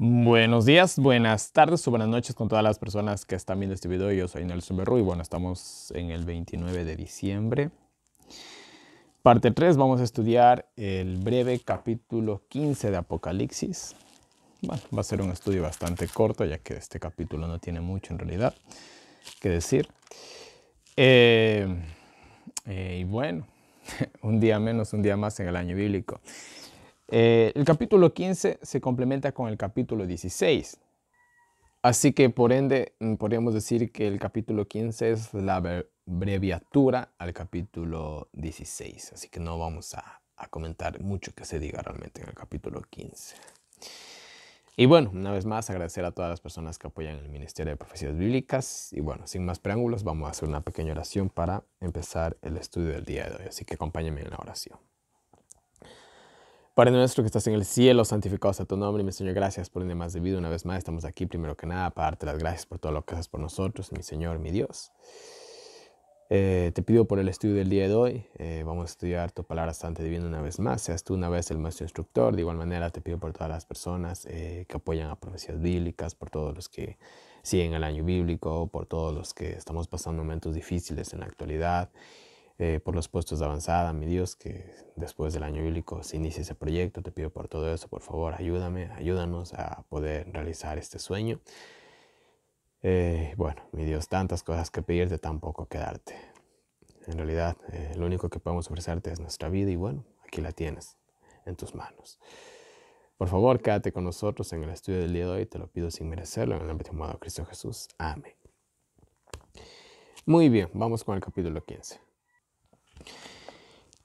Buenos días, buenas tardes o buenas noches con todas las personas que están viendo este video. Yo soy Nelson Berru y bueno, estamos en el 29 de diciembre. Parte 3, vamos a estudiar el breve capítulo 15 de Apocalipsis. Bueno, va a ser un estudio bastante corto ya que este capítulo no tiene mucho en realidad que decir. Eh, eh, y bueno, un día menos, un día más en el año bíblico. Eh, el capítulo 15 se complementa con el capítulo 16. Así que por ende mm, podríamos decir que el capítulo 15 es la abreviatura al capítulo 16. Así que no vamos a, a comentar mucho que se diga realmente en el capítulo 15. Y bueno, una vez más agradecer a todas las personas que apoyan el Ministerio de Profecías Bíblicas. Y bueno, sin más preámbulos, vamos a hacer una pequeña oración para empezar el estudio del día de hoy. Así que acompáñenme en la oración. Padre nuestro que estás en el cielo, santificado sea tu nombre, mi Señor, gracias por el día más de vida. Una vez más estamos aquí, primero que nada, para darte las gracias por todo lo que haces por nosotros, mi Señor, mi Dios. Eh, te pido por el estudio del día de hoy, eh, vamos a estudiar tu palabra santa divina una vez más, seas tú una vez el maestro instructor, de igual manera te pido por todas las personas eh, que apoyan a profecías bíblicas, por todos los que siguen el año bíblico, por todos los que estamos pasando momentos difíciles en la actualidad eh, por los puestos de avanzada, mi Dios, que después del año bíblico se inicie ese proyecto. Te pido por todo eso, por favor, ayúdame, ayúdanos a poder realizar este sueño. Eh, bueno, mi Dios, tantas cosas que pedirte, tampoco que darte. En realidad, eh, lo único que podemos ofrecerte es nuestra vida y bueno, aquí la tienes en tus manos. Por favor, quédate con nosotros en el estudio del día de hoy. Te lo pido sin merecerlo en el nombre de amado Cristo Jesús. Amén. Muy bien, vamos con el capítulo 15.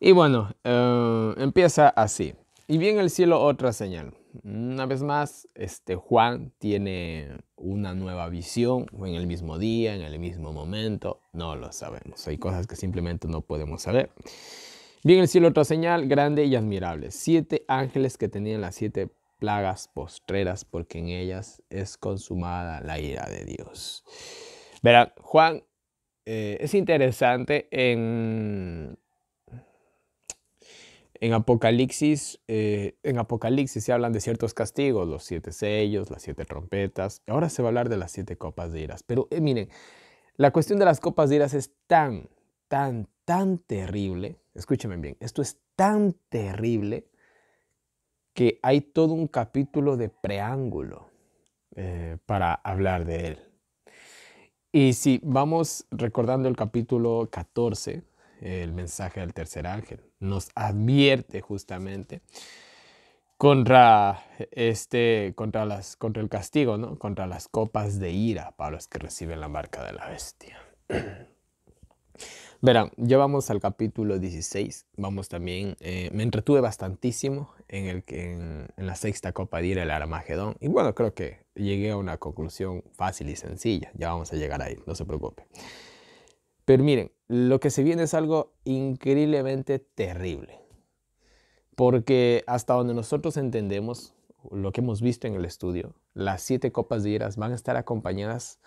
Y bueno, eh, empieza así. Y vi el cielo otra señal. Una vez más, este Juan tiene una nueva visión en el mismo día, en el mismo momento. No lo sabemos. Hay cosas que simplemente no podemos saber. Vi el cielo otra señal grande y admirable. Siete ángeles que tenían las siete plagas postreras, porque en ellas es consumada la ira de Dios. Verán, Juan eh, es interesante en en Apocalipsis, eh, en Apocalipsis se hablan de ciertos castigos, los siete sellos, las siete trompetas. Ahora se va a hablar de las siete copas de iras. Pero eh, miren, la cuestión de las copas de iras es tan, tan, tan terrible. Escúchenme bien, esto es tan terrible que hay todo un capítulo de preángulo eh, para hablar de él. Y si vamos recordando el capítulo 14, el mensaje del tercer ángel. Nos advierte justamente contra, este, contra, las, contra el castigo, ¿no? contra las copas de ira para los que reciben la marca de la bestia. Verán, ya vamos al capítulo 16. Vamos también, eh, me entretuve bastantísimo en, el, que en la sexta Copa de Ira el Armagedón. Y bueno, creo que llegué a una conclusión fácil y sencilla. Ya vamos a llegar ahí, no se preocupe. Pero miren, lo que se viene es algo increíblemente terrible. Porque hasta donde nosotros entendemos lo que hemos visto en el estudio, las siete copas de iras van a estar acompañadas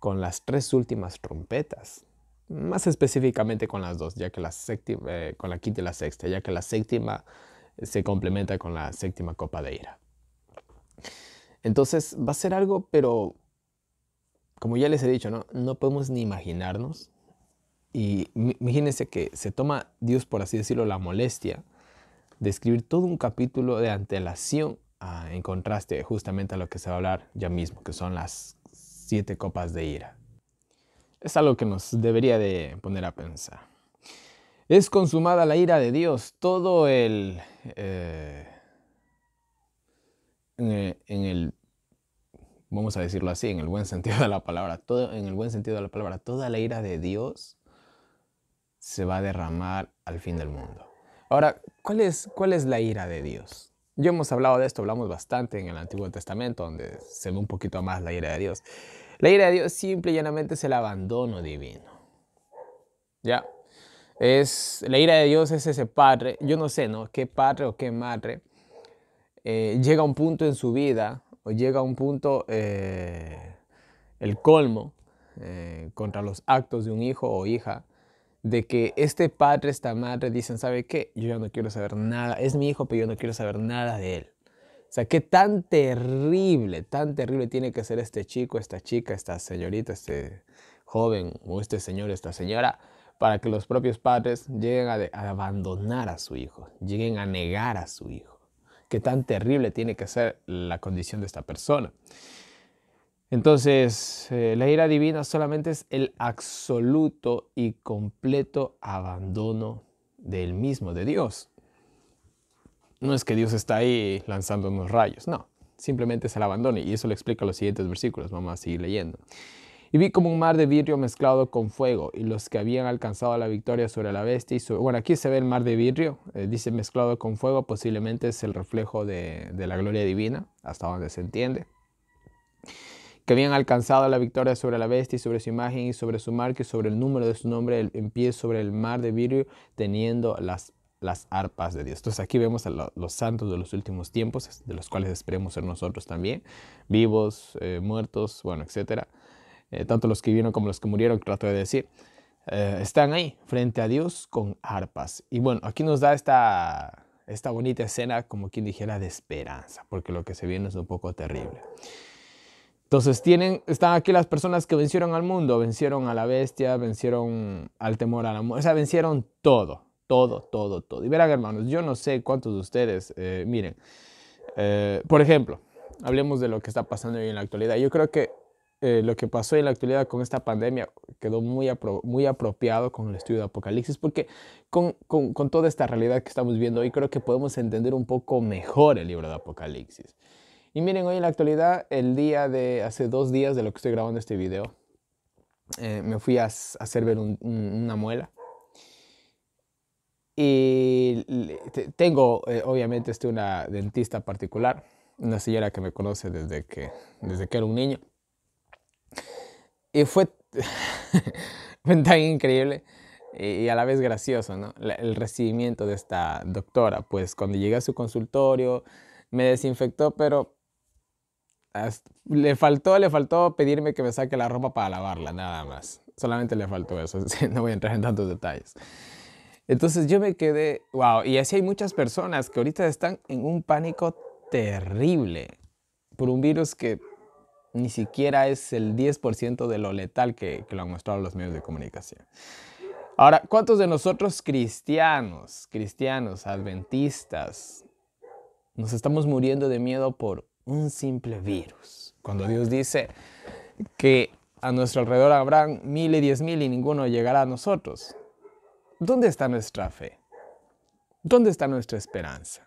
con las tres últimas trompetas. Más específicamente con las dos, ya que la séptima, eh, con la quinta y la sexta, ya que la séptima eh, se complementa con la séptima copa de ira. Entonces va a ser algo, pero como ya les he dicho, no podemos ni imaginarnos y imagínense que se toma Dios, por así decirlo, la molestia de escribir todo un capítulo de antelación en contraste justamente a lo que se va a hablar ya mismo, que son las siete copas de ira. Es algo que nos debería de poner a pensar. Es consumada la ira de Dios, todo el... Eh, en el, vamos a decirlo así, en el buen sentido de la palabra, todo, en el buen sentido de la palabra, toda la ira de Dios se va a derramar al fin del mundo. Ahora, ¿cuál es, cuál es la ira de Dios? Yo hemos hablado de esto, hablamos bastante en el Antiguo Testamento, donde se ve un poquito más la ira de Dios. La ira de Dios simple y llanamente es el abandono divino. ¿Ya? Es, la ira de Dios es ese padre, yo no sé, ¿no? ¿Qué padre o qué madre eh, llega a un punto en su vida o llega a un punto, eh, el colmo, eh, contra los actos de un hijo o hija, de que este padre, esta madre dicen, ¿sabe qué? Yo ya no quiero saber nada, es mi hijo, pero yo no quiero saber nada de él. O sea, qué tan terrible, tan terrible tiene que ser este chico, esta chica, esta señorita, este joven o este señor, esta señora, para que los propios padres lleguen a, abandonar a su hijo, lleguen a negar a su hijo. Qué tan terrible tiene que ser la condición de esta persona. Entonces, eh, la ira divina solamente es el absoluto y completo abandono del mismo, de Dios. No es que Dios está ahí lanzando unos rayos, no. Simplemente es el abandono y eso lo explica los siguientes versículos. Vamos a seguir leyendo. Y vi como un mar de vidrio mezclado con fuego, y los que habían alcanzado la victoria sobre la bestia. Y sobre... Bueno, aquí se ve el mar de vidrio, eh, dice mezclado con fuego, posiblemente es el reflejo de la gloria divina, hasta donde se entiende que habían alcanzado la victoria sobre la bestia y sobre su imagen y sobre su marca y sobre el número de su nombre en pie sobre el mar de vidrio, teniendo las, las arpas de Dios. Entonces aquí vemos a los santos de los últimos tiempos, de los cuales esperemos ser nosotros también, vivos, eh, muertos, bueno, etcétera. Eh, tanto los que vivieron como los que murieron, trato de decir, eh, están ahí frente a Dios con arpas. Y bueno, aquí nos da esta, esta bonita escena como quien dijera de esperanza, porque lo que se viene es un poco terrible. Entonces tienen, están aquí las personas que vencieron al mundo, vencieron a la bestia, vencieron al temor a la muerte, o sea, vencieron todo, todo, todo, todo. Y verán, hermanos, yo no sé cuántos de ustedes, eh, miren, eh, por ejemplo, hablemos de lo que está pasando hoy en la actualidad. Yo creo que eh, lo que pasó en la actualidad con esta pandemia quedó muy, muy apropiado con el estudio de Apocalipsis, porque con toda esta realidad que estamos viendo hoy, creo que podemos entender un poco mejor el libro de Apocalipsis. Y miren, hoy en la actualidad, el día de hace dos días de lo que estoy grabando este video, eh, me fui a, hacer ver una muela. Y tengo, eh, obviamente, estoy una dentista particular, una señora que me conoce desde que, desde que era un niño. Y fue, fue tan increíble y a la vez gracioso, ¿no? El recibimiento de esta doctora, pues cuando llegué a su consultorio me desinfectó, pero le faltó, le faltó pedirme que me saque la ropa para lavarla, nada más. Solamente le faltó eso, no voy a entrar en tantos detalles. Entonces yo me quedé, wow, y así hay muchas personas que ahorita están en un pánico terrible por un virus que ni siquiera es el 10% de lo letal que, que lo han mostrado los medios de comunicación. Ahora, ¿cuántos de nosotros cristianos, cristianos, adventistas, nos estamos muriendo de miedo por un simple virus. Cuando Dios dice que a nuestro alrededor habrán mil y diez mil y ninguno llegará a nosotros. ¿Dónde está nuestra fe? ¿Dónde está nuestra esperanza?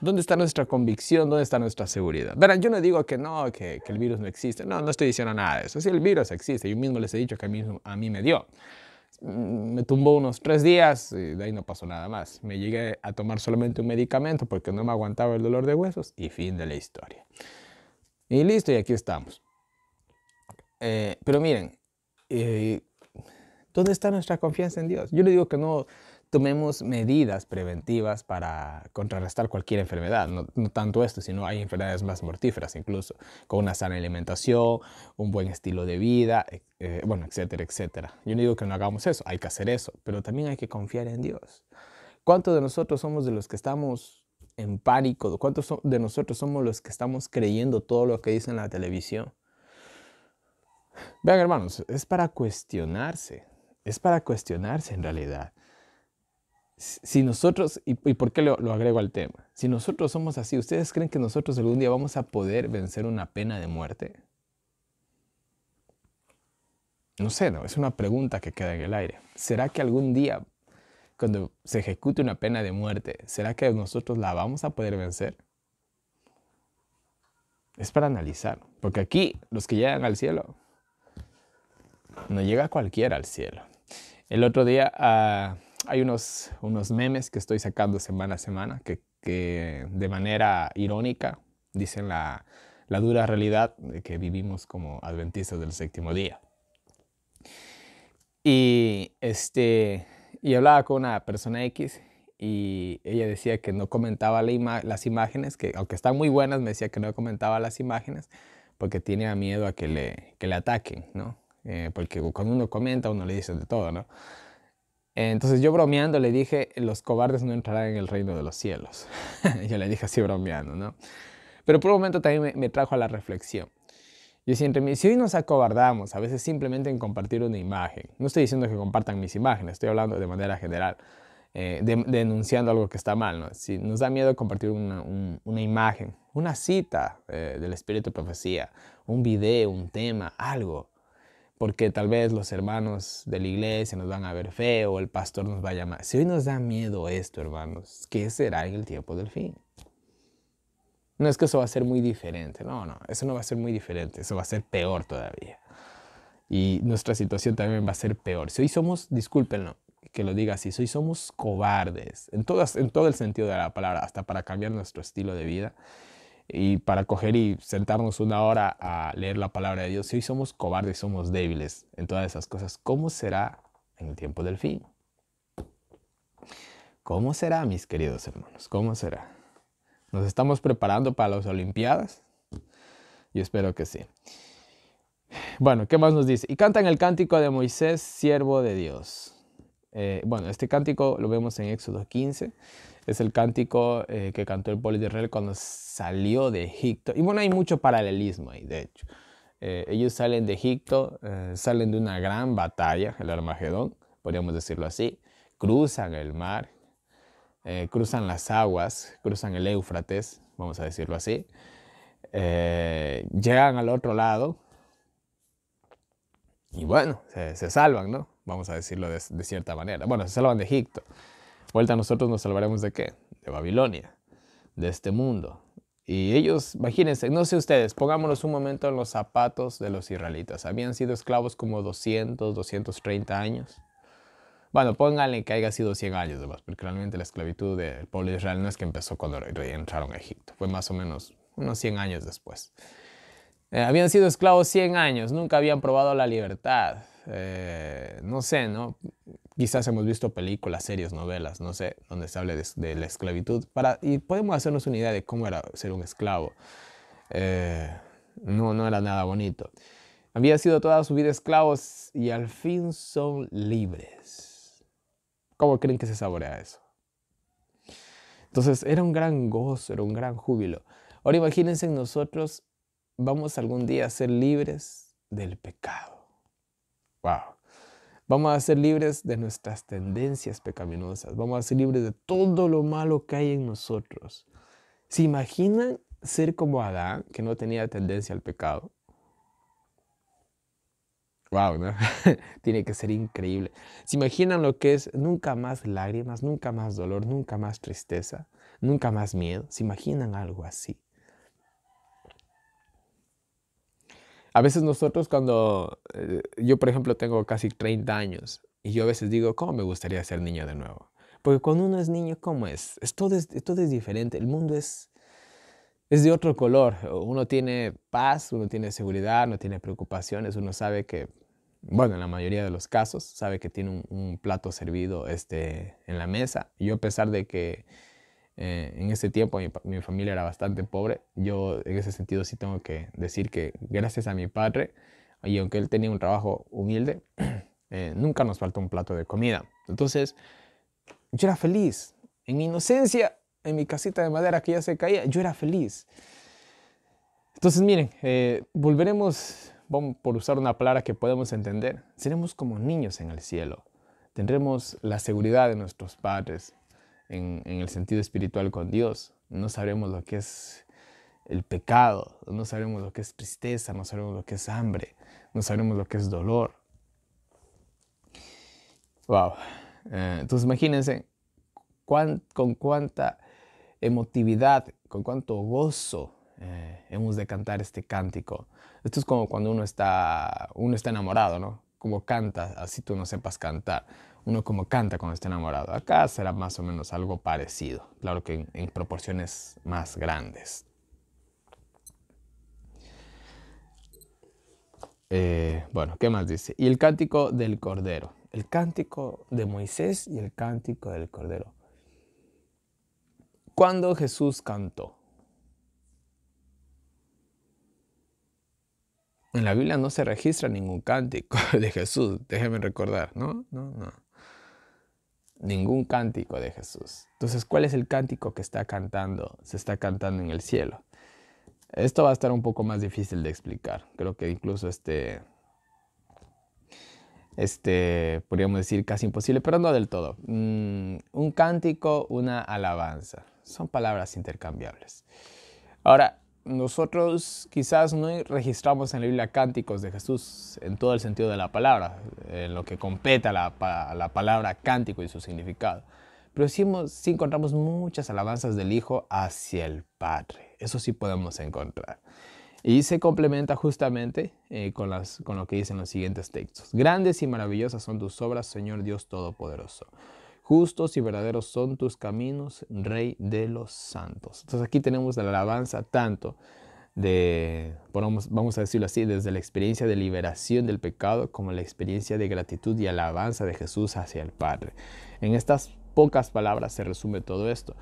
¿Dónde está nuestra convicción? ¿Dónde está nuestra seguridad? Verán, yo no digo que no, que, el virus no existe. No, no estoy diciendo nada de eso. Sí, el virus existe, yo mismo les he dicho que a mí me dio. Mm, me tumbó unos tres días y de ahí no pasó nada más. Me llegué a tomar solamente un medicamento porque no me aguantaba el dolor de huesos y fin de la historia. Y listo, y aquí estamos. Eh, pero miren, eh, ¿dónde está nuestra confianza en Dios? Yo le digo que no, tomemos medidas preventivas para contrarrestar cualquier enfermedad. No, tanto esto, sino hay enfermedades más mortíferas incluso, con una sana alimentación, un buen estilo de vida, e, e, bueno, etcétera, etcétera. Yo no digo que no hagamos eso, hay que hacer eso, pero también hay que confiar en Dios. ¿Cuántos de nosotros somos de los que estamos en pánico? ¿Cuántos de nosotros somos los que estamos creyendo todo lo que dicen en la televisión? Vean hermanos, es para cuestionarse, es para cuestionarse en realidad si nosotros, y, por qué lo, agrego al tema, si nosotros somos así, ¿ustedes creen que nosotros algún día vamos a poder vencer una pena de muerte? No sé, no, es una pregunta que queda en el aire. ¿Será que algún día, cuando se ejecute una pena de muerte, ¿será que nosotros la vamos a poder vencer? Es para analizar, porque aquí los que llegan al cielo, no llega cualquiera al cielo. El otro día... Ah, hay unos, unos memes que estoy sacando semana a semana que, que de manera irónica dicen la, la dura realidad de que vivimos como adventistas del séptimo día. Y, este, y hablaba con una persona X y ella decía que no comentaba las imágenes, que aunque están muy buenas, me decía que no comentaba las imágenes porque tenía miedo a que le, que le ataquen, ¿no? Eh, porque cuando uno comenta, uno le dice de todo, ¿no? Entonces yo bromeando le dije, los cobardes no entrarán en el reino de los cielos. yo le dije así bromeando, ¿no? Pero por un momento también me, trajo a la reflexión. Yo siempre, si hoy nos acobardamos a veces simplemente en compartir una imagen, no estoy diciendo que compartan mis imágenes, estoy hablando de manera general, eh, denunciando algo que está mal, ¿no? Si nos da miedo compartir una, imagen, una cita eh, del espíritu de profecía, un video, un tema, algo, porque tal vez los hermanos de la iglesia nos van a ver feo, el pastor nos va a llamar. Si hoy nos da miedo esto, hermanos, ¿qué será en el tiempo del fin? No es que eso va a ser muy diferente, no, no, eso no va a ser muy diferente, eso va a ser peor todavía. Y nuestra situación también va a ser peor. Si hoy somos, discúlpenlo, que lo diga así, si hoy somos cobardes, en, en todo el sentido de la palabra, hasta para cambiar nuestro estilo de vida, y para coger y sentarnos una hora a leer la palabra de Dios. Si hoy somos cobardes, somos débiles en todas esas cosas, ¿cómo será en el tiempo del fin? ¿Cómo será, mis queridos hermanos? ¿Cómo será? ¿Nos estamos preparando para las Olimpiadas? Yo espero que sí. Bueno, ¿qué más nos dice? Y cantan el cántico de Moisés, siervo de Dios. Eh, bueno, este cántico lo vemos en Éxodo 15. Es el cántico eh, que cantó el poli de Israel cuando salió de Egipto. Y bueno, hay mucho paralelismo ahí, de hecho. Eh, ellos salen de Egipto, eh, salen de una gran batalla, el Armagedón, podríamos decirlo así. Cruzan el mar, cruzan las aguas, cruzan el Éufrates, vamos a decirlo así. llegan al otro lado, y bueno, se, salvan, ¿no? Vamos a decirlo de, cierta manera. Bueno, se salvan de Egipto. Vuelta nosotros nos salvaremos de qué? De Babilonia, de este mundo. Y ellos, imagínense, no sé ustedes, pongámonos un momento en los zapatos de los israelitas. Habían sido esclavos como 200, 230 años. Bueno, pónganle que haya sido 100 años más, porque realmente la esclavitud del pueblo de Israel no es que empezó cuando entraron a Egipto, fue más o menos unos 100 años después. Eh, habían sido esclavos 100 años, nunca habían probado la libertad. Eh, no sé, ¿no? Quizás hemos visto películas, series, novelas, no sé, donde se hable de, la esclavitud para, y podemos hacernos una idea de cómo era ser un esclavo. Eh, no, no era nada bonito. Había sido toda su vida esclavos y al fin son libres. ¿Cómo creen que se saborea eso? Entonces era un gran gozo, era un gran júbilo. Ahora imagínense nosotros vamos algún día a ser libres del pecado. Wow. Vamos a ser libres de nuestras tendencias pecaminosas. Vamos a ser libres de todo lo malo que hay en nosotros. ¿Se imaginan ser como Adán, que no tenía tendencia al pecado? Wow, ¿no? Tiene que ser increíble. ¿Se imaginan lo que es nunca más lágrimas, nunca más dolor, nunca más tristeza, nunca más miedo? ¿Se imaginan algo así? A veces nosotros cuando, eh, yo por ejemplo tengo casi 30 años y yo a veces digo, ¿cómo me gustaría ser niño de nuevo? Porque cuando uno es niño, ¿cómo es? es todo, es, todo es diferente, el mundo es, es de otro color. Uno tiene paz, uno tiene seguridad, uno tiene preocupaciones, uno sabe que, bueno, en la mayoría de los casos, sabe que tiene un, plato servido este, en la mesa. yo a pesar de que eh, en ese tiempo mi, familia era bastante pobre. Yo en ese sentido sí tengo que decir que gracias a mi padre, y aunque él tenía un trabajo humilde, eh, nunca nos faltó un plato de comida. Entonces, yo era feliz. En mi inocencia, en mi casita de madera que ya se caía, yo era feliz. Entonces, miren, eh, volveremos, por usar una palabra que podemos entender, seremos como niños en el cielo. Tendremos la seguridad de nuestros padres, en, el sentido espiritual con Dios. No sabemos lo que es el pecado, no sabemos lo que es tristeza, no sabemos lo que es hambre, no sabemos lo que es dolor. Wow. Eh, entonces imagínense con cuánta emotividad, con cuánto gozo eh, hemos de cantar este cántico. Esto es como cuando uno está, uno está enamorado, ¿no? como canta, así tú no sepas cantar. Uno como canta cuando está enamorado. Acá será más o menos algo parecido, claro que en, proporciones más grandes. Eh, bueno, ¿qué más dice? Y el cántico del Cordero. El cántico de Moisés y el cántico del Cordero. Cuando Jesús cantó. En la Biblia no se registra ningún cántico de Jesús, déjeme recordar, ¿no? No, no. Ningún cántico de Jesús. Entonces, ¿cuál es el cántico que está cantando? Se está cantando en el cielo. Esto va a estar un poco más difícil de explicar. Creo que incluso este, este, podríamos decir casi imposible, pero no del todo. Mm, un cántico, una alabanza. Son palabras intercambiables. Ahora, nosotros quizás no registramos en la Biblia cánticos de Jesús en todo el sentido de la palabra, en lo que competa la, la palabra cántico y su significado. Pero sí, encontramos muchas alabanzas del Hijo hacia el Padre. Eso sí podemos encontrar. Y se complementa justamente eh, con, con lo que dicen los siguientes textos. Grandes y maravillosas son tus obras, Señor Dios Todopoderoso. Justos y verdaderos son tus caminos, Rey de los santos. Entonces aquí tenemos la alabanza tanto de, vamos a decirlo así, desde la experiencia de liberación del pecado como la experiencia de gratitud y alabanza de Jesús hacia el Padre. En estas pocas palabras se resume todo esto.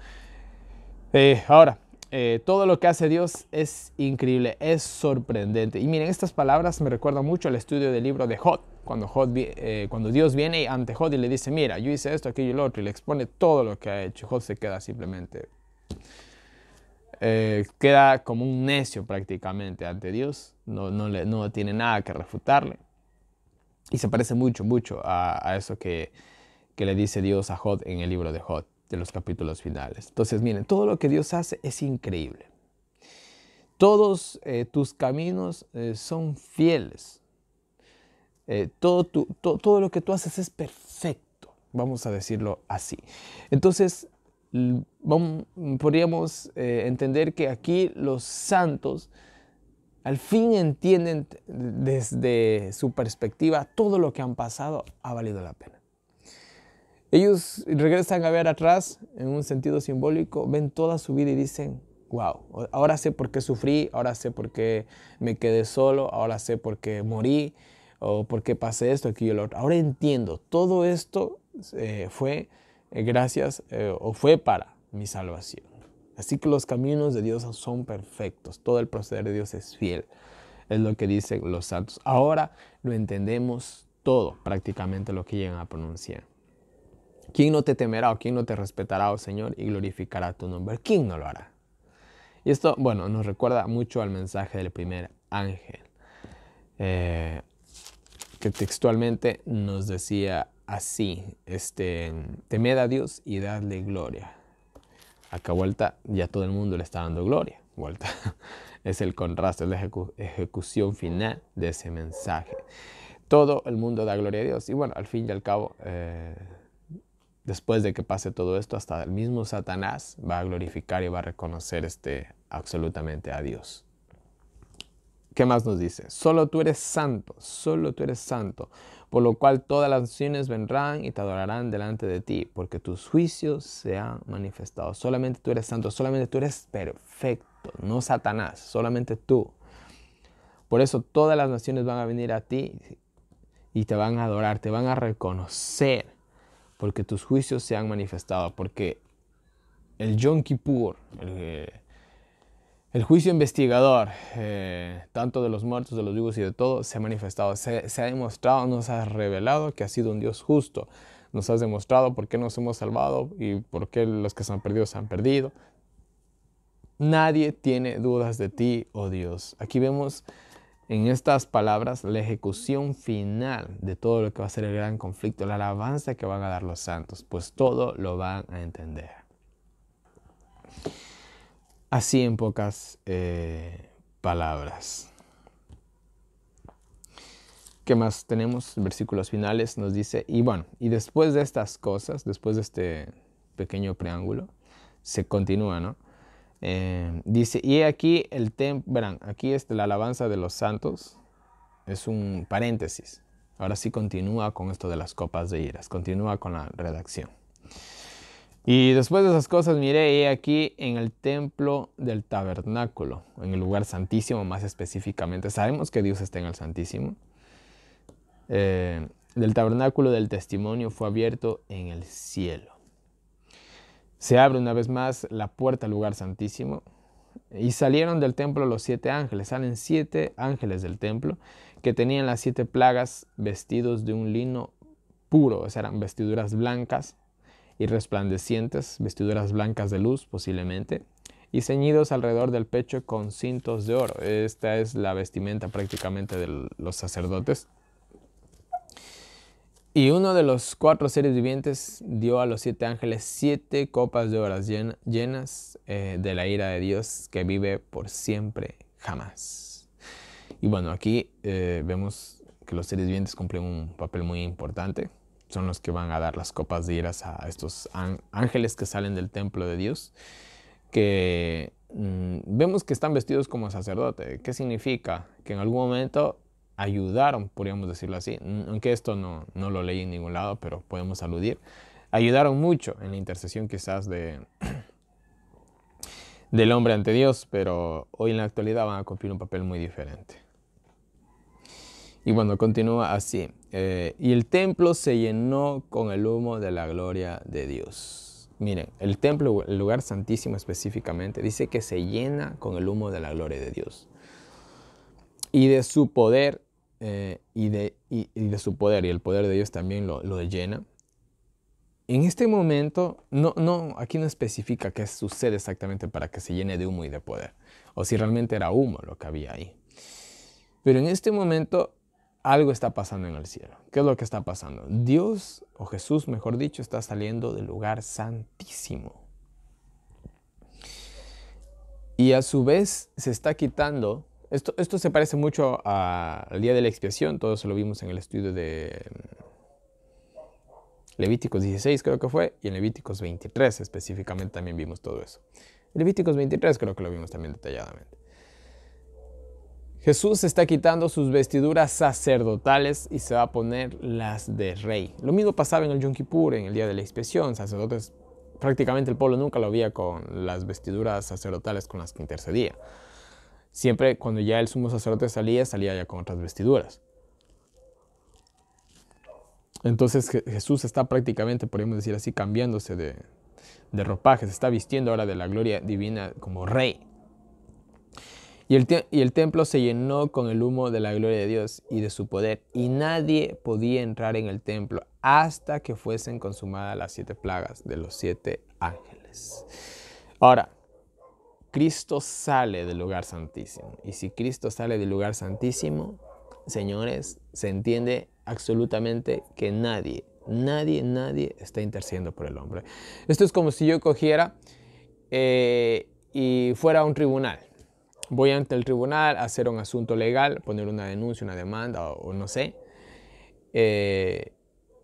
Eh, ahora, eh, todo lo que hace Dios es increíble, es sorprendente. Y miren, estas palabras me recuerdan mucho al estudio del libro de Jod, cuando, eh, cuando Dios viene ante Jod y le dice, mira, yo hice esto, aquello y lo otro, y le expone todo lo que ha hecho. Jod se queda simplemente, eh, queda como un necio prácticamente ante Dios, no, no, tiene nada que refutarle. Y se parece mucho, mucho a, eso que, que le dice Dios a Jod en el libro de Jod de los capítulos finales. Entonces, miren, todo lo que Dios hace es increíble. Todos eh, tus caminos eh, son fieles. Eh, todo, todo lo que tú haces es perfecto, vamos a decirlo así. Entonces, podríamos entender que aquí los santos al fin entienden desde su perspectiva todo lo que han pasado ha valido la pena. Ellos regresan a ver atrás en un sentido simbólico, ven toda su vida y dicen, wow, ahora sé por qué sufrí, ahora sé por qué me quedé solo, ahora sé por qué morí, o por qué pasé esto, aquí y lo otro. Ahora entiendo, todo esto eh, fue eh, gracias eh, o fue para mi salvación. Así que los caminos de Dios son perfectos, todo el proceder de Dios es fiel, es lo que dicen los santos. Ahora lo entendemos todo, prácticamente lo que llegan a pronunciar. ¿Quién no te temerá o quién no te respetará, oh Señor, y glorificará tu nombre? ¿Quién no lo hará? Y esto, bueno, nos recuerda mucho al mensaje del primer ángel, eh, que textualmente nos decía así, este, temed a Dios y dadle gloria. Acá vuelta ya todo el mundo le está dando gloria. Vuelta es el contraste, es la ejecución final de ese mensaje. Todo el mundo da gloria a Dios. Y bueno, al fin y al cabo... Eh, después de que pase todo esto, hasta el mismo Satanás va a glorificar y va a reconocer este, absolutamente a Dios. ¿Qué más nos dice? Solo tú eres santo, solo tú eres santo, por lo cual todas las naciones vendrán y te adorarán delante de ti, porque tus juicios se han manifestado. Solamente tú eres santo, solamente tú eres perfecto, no Satanás, solamente tú. Por eso todas las naciones van a venir a ti y te van a adorar, te van a reconocer porque tus juicios se han manifestado, porque el Yom Kippur, eh, el, juicio investigador, eh, tanto de los muertos, de los vivos y de todo, se ha manifestado, se, se ha demostrado, nos ha revelado que has sido un Dios justo, nos has demostrado por qué nos hemos salvado y por qué los que se han perdido se han perdido. Nadie tiene dudas de ti, oh Dios. Aquí vemos en estas palabras la ejecución final de todo lo que va a ser el gran conflicto, la alabanza que van a dar los santos, pues todo lo van a entender. Así en pocas eh, palabras. ¿Qué más tenemos? Versículos finales nos dice, y bueno, y después de estas cosas, después de este pequeño preámbulo, se continúa, ¿no? Eh, dice, y aquí el templo, verán, aquí es este, la alabanza de los santos, es un paréntesis. Ahora sí continúa con esto de las copas de iras, continúa con la redacción. Y después de esas cosas miré, y aquí en el templo del tabernáculo, en el lugar santísimo más específicamente. Sabemos que Dios está en el santísimo. Eh, del tabernáculo del testimonio fue abierto en el cielo. Se abre una vez más la puerta al lugar santísimo. Y salieron del templo los siete ángeles. Salen siete ángeles del templo que tenían las siete plagas vestidos de un lino puro. O sea, eran vestiduras blancas y resplandecientes, vestiduras blancas de luz posiblemente, y ceñidos alrededor del pecho con cintos de oro. Esta es la vestimenta prácticamente de los sacerdotes. Y uno de los cuatro seres vivientes dio a los siete ángeles siete copas de horas llenas eh, de la ira de Dios que vive por siempre, jamás. Y bueno, aquí eh, vemos que los seres vivientes cumplen un papel muy importante. Son los que van a dar las copas de iras a estos ángeles que salen del templo de Dios, que mm, vemos que están vestidos como sacerdotes. ¿Qué significa? Que en algún momento ayudaron, podríamos decirlo así, aunque esto no, no lo leí en ningún lado, pero podemos aludir, ayudaron mucho en la intercesión quizás de, del hombre ante Dios, pero hoy en la actualidad van a cumplir un papel muy diferente. Y bueno, continúa así. Eh, y el templo se llenó con el humo de la gloria de Dios. Miren, el templo, el lugar santísimo específicamente, dice que se llena con el humo de la gloria de Dios. Y de su poder eh, y, de, de su poder, y el poder de Dios también lo, lo llena. En este momento, no, no, aquí no especifica qué sucede exactamente para que se llene de humo y de poder, o si realmente era humo lo que había ahí. Pero en este momento algo está pasando en el cielo. ¿Qué es lo que está pasando? Dios, o Jesús, mejor dicho, está saliendo del lugar santísimo. Y a su vez se está quitando esto, se parece mucho al día de la expiación, todo eso lo vimos en el estudio de mm, Levíticos 16 creo que fue, y en Levíticos 23 específicamente también vimos todo eso. Levíticos 23 creo que lo vimos también detalladamente. Jesús está quitando sus vestiduras sacerdotales y se va a poner las de rey. Lo mismo pasaba en el Yom Kippur, en el día de la expiación. Sacerdotes, prácticamente el pueblo nunca lo veía con las vestiduras sacerdotales con las que intercedía. Siempre cuando ya el sumo sacerdote salía, salía ya con otras vestiduras. Entonces Jesús está prácticamente, podríamos decir así, cambiándose de, ropaje, se está vistiendo ahora de la gloria divina como rey. Y el, y el, templo se llenó con el humo de la gloria de Dios y de su poder, y nadie podía entrar en el templo hasta que fuesen consumadas las siete plagas de los siete ángeles. Ahora, Cristo sale del lugar santísimo. Y si Cristo sale del lugar santísimo, señores, se entiende absolutamente que nadie, nadie, nadie está intercediendo por el hombre. Esto es como si yo cogiera eh, y fuera a un tribunal. Voy ante el tribunal a hacer un asunto legal, poner una denuncia, una demanda o, no sé. Eh,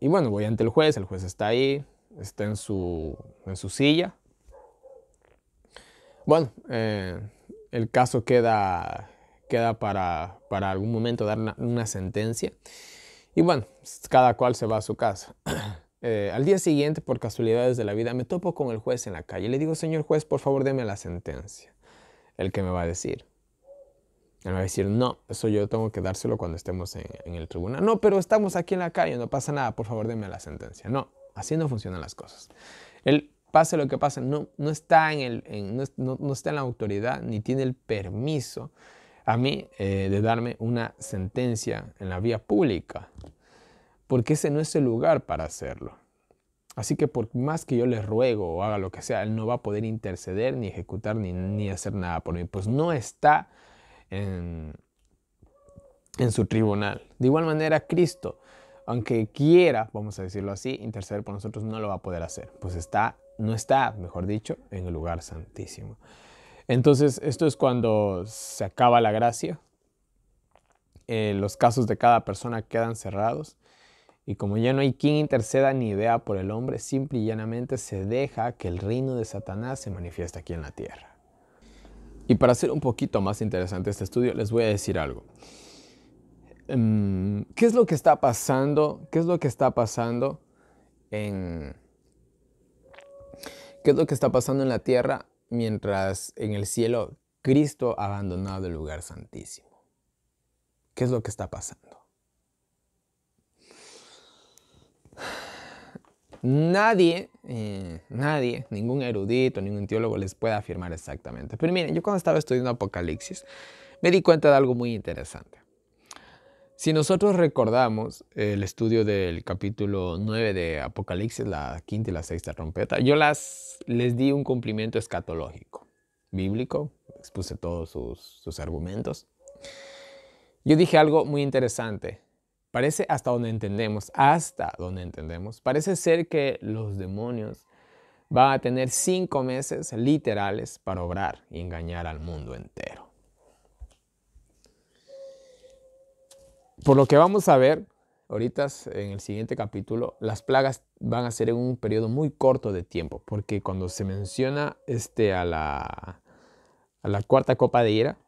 y bueno, voy ante el juez, el juez está ahí, está en su silla bueno, eh, el caso queda, queda para, algún momento dar una, sentencia. Y bueno, cada cual se va a su casa. Eh, al día siguiente, por casualidades de la vida, me topo con el juez en la calle. Le digo, señor juez, por favor, deme la sentencia. El que me va a decir. Él me va a decir, no, eso yo tengo que dárselo cuando estemos en, en el tribunal. No, pero estamos aquí en la calle, no pasa nada, por favor, deme la sentencia. No, así no funcionan las cosas. Él pase lo que pase, no, no está, en el, no, está en la autoridad ni tiene el permiso a mí eh, de darme una sentencia en la vía pública, porque ese no es el lugar para hacerlo. Así que por más que yo le ruego o haga lo que sea, él no va a poder interceder, ni ejecutar, ni, hacer nada por mí, pues no está en, su tribunal. De igual manera, Cristo, aunque quiera, vamos a decirlo así, interceder por nosotros, no lo va a poder hacer, pues está no está, mejor dicho, en el lugar santísimo. Entonces, esto es cuando se acaba la gracia. Eh, los casos de cada persona quedan cerrados. Y como ya no hay quien interceda ni idea por el hombre, simple y llanamente se deja que el reino de Satanás se manifieste aquí en la tierra. Y para hacer un poquito más interesante este estudio, les voy a decir algo. Mm, ¿Qué es lo que está pasando? ¿Qué es lo que está pasando en, ¿Qué es lo que está pasando en la tierra mientras en el cielo Cristo ha abandonado el lugar santísimo? ¿Qué es lo que está pasando? Nadie, eh, nadie, ningún erudito, ningún teólogo les puede afirmar exactamente. Pero miren, yo cuando estaba estudiando Apocalipsis me di cuenta de algo muy interesante. Si nosotros recordamos el estudio del capítulo 9 de Apocalipsis, la quinta y la sexta trompeta, yo les di un cumplimiento escatológico, bíblico, expuse todos sus, sus argumentos. Yo dije algo muy interesante. Parece hasta donde entendemos, hasta donde entendemos, parece ser que los demonios van a tener cinco meses literales para obrar y engañar al mundo entero. Por lo que vamos a ver ahorita en el siguiente capítulo, las plagas van a ser en un periodo muy corto de tiempo, porque cuando se menciona este a la, a la cuarta copa de ira,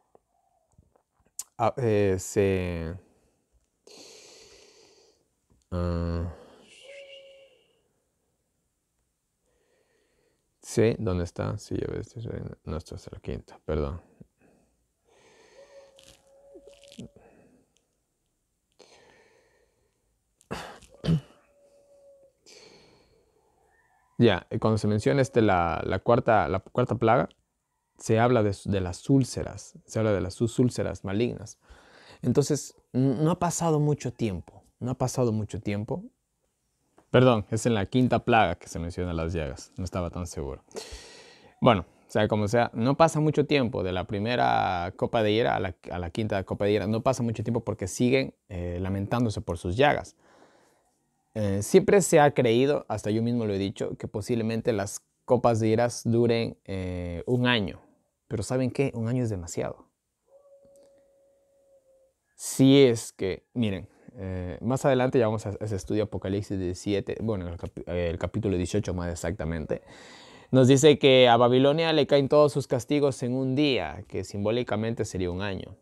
eh, se... Ah, ¿dónde está? Sí, ya veo, no, esto es la quinta, perdón. Ya, cuando se menciona este, la, la, cuarta, plaga, se habla de, las úlceras, se habla de las úlceras malignas. Entonces, no ha pasado mucho tiempo, no ha pasado mucho tiempo. Perdón, es en la quinta plaga que se mencionan las llagas, no estaba tan seguro. Bueno, sea, como sea, no pasa mucho tiempo de la primera copa de hiera a la, quinta copa de hiera. no pasa mucho tiempo porque siguen eh, lamentándose por sus llagas. Eh, siempre se ha creído, hasta yo mismo lo he dicho, que posiblemente las copas de iras duren eh, un año. Pero ¿saben qué? Un año es demasiado. Si es que, miren, eh, más adelante ya vamos a ese estudio Apocalipsis 17, bueno, el, el capítulo 18 más exactamente. Nos dice que a Babilonia le caen todos sus castigos en un día, que simbólicamente sería un año.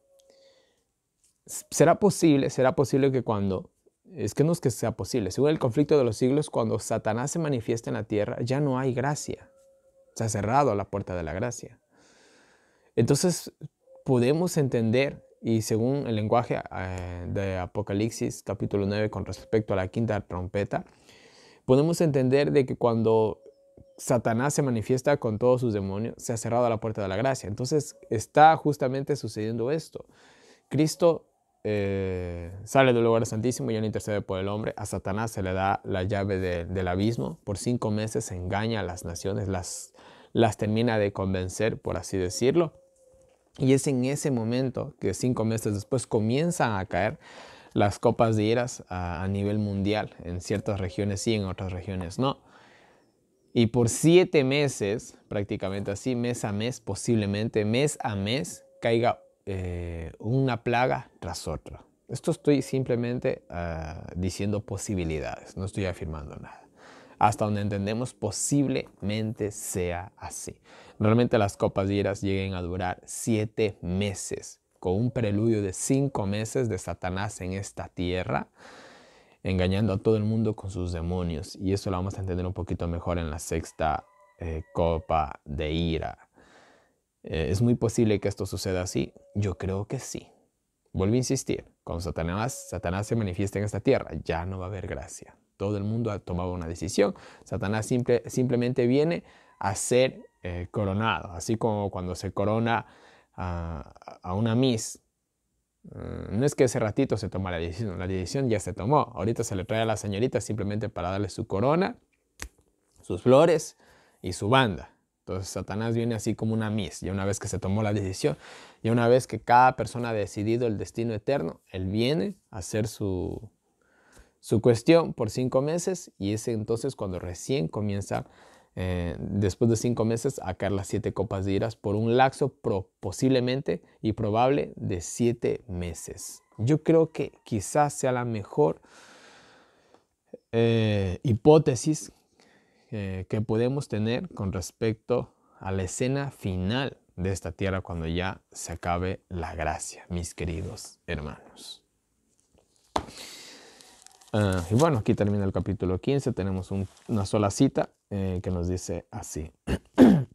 ¿Será posible, será posible que cuando es que no es que sea posible. Según el conflicto de los siglos, cuando Satanás se manifiesta en la tierra, ya no hay gracia. Se ha cerrado la puerta de la gracia. Entonces, podemos entender, y según el lenguaje eh, de Apocalipsis capítulo 9 con respecto a la quinta trompeta, podemos entender de que cuando Satanás se manifiesta con todos sus demonios, se ha cerrado la puerta de la gracia. Entonces, está justamente sucediendo esto. Cristo eh, sale del lugar santísimo y ya no intercede por el hombre. A Satanás se le da la llave del abismo. Por cinco meses engaña a las naciones, las, las termina de convencer, por así decirlo. Y es en ese momento que cinco meses después comienzan a caer las copas de iras a, a nivel mundial. En ciertas regiones sí, en otras regiones no. Y por siete meses, prácticamente así, mes a mes, posiblemente mes a mes, caiga eh, una plaga tras otra. Esto estoy simplemente ah, diciendo posibilidades, no estoy afirmando nada. Hasta donde entendemos posiblemente sea así. Realmente las copas de iras lleguen a durar siete meses, con un preludio de cinco meses de Satanás en esta tierra, engañando a todo el mundo con sus demonios. Y eso lo vamos a entender un poquito mejor en la sexta eh, copa de ira, eh, ¿Es muy posible que esto suceda así? Yo creo que sí. Vuelvo a insistir, cuando Satanás, Satanás se manifiesta en esta tierra, ya no va a haber gracia. Todo el mundo ha tomado una decisión. Satanás simplemente viene a ser eh, coronado, así como cuando se corona a una Miss. Mm, no es que ese ratito se toma la decisión, la decisión ya se tomó. Ahorita se le trae a la señorita simplemente para darle su corona, sus flores y su banda. Entonces Satanás viene así como una mies, y una vez que se tomó la decisión, y una vez que cada persona ha decidido el destino eterno, él viene a hacer su, cuestión por cinco meses y es entonces cuando recién comienza, eh, después de cinco meses, a caer las siete copas de iras por un laxo posiblemente y probable de siete meses. Yo creo que quizás sea la mejor eh, hipótesis eh, que podemos tener con respecto a la escena final de esta tierra cuando ya se acabe la gracia, mis queridos hermanos. Ah, y bueno, aquí termina el capítulo 15, tenemos una sola cita eh, que nos dice así.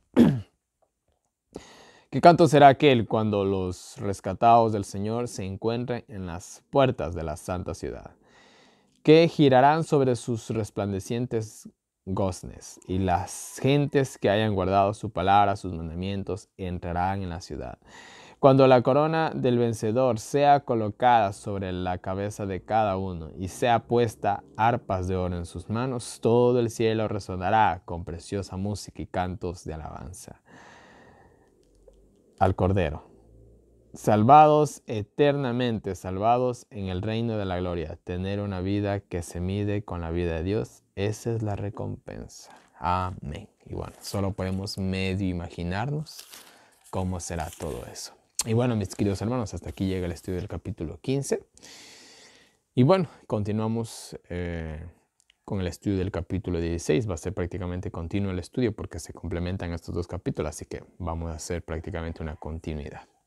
¿Qué canto será aquel cuando los rescatados del Señor se encuentren en las puertas de la santa ciudad? Que girarán sobre sus resplandecientes goznes, y las gentes que hayan guardado su palabra, sus mandamientos, entrarán en la ciudad. Cuando la corona del vencedor sea colocada sobre la cabeza de cada uno y sea puesta arpas de oro en sus manos, todo el cielo resonará con preciosa música y cantos de alabanza. Al Cordero. Salvados eternamente, salvados en el reino de la gloria, tener una vida que se mide con la vida de Dios esa es la recompensa. Amén. Y bueno, solo podemos medio imaginarnos cómo será todo eso. Y bueno, mis queridos hermanos, hasta aquí llega el estudio del capítulo 15. Y bueno, continuamos eh, con el estudio del capítulo 16. Va a ser prácticamente continuo el estudio porque se complementan estos dos capítulos, así que vamos a hacer prácticamente una continuidad.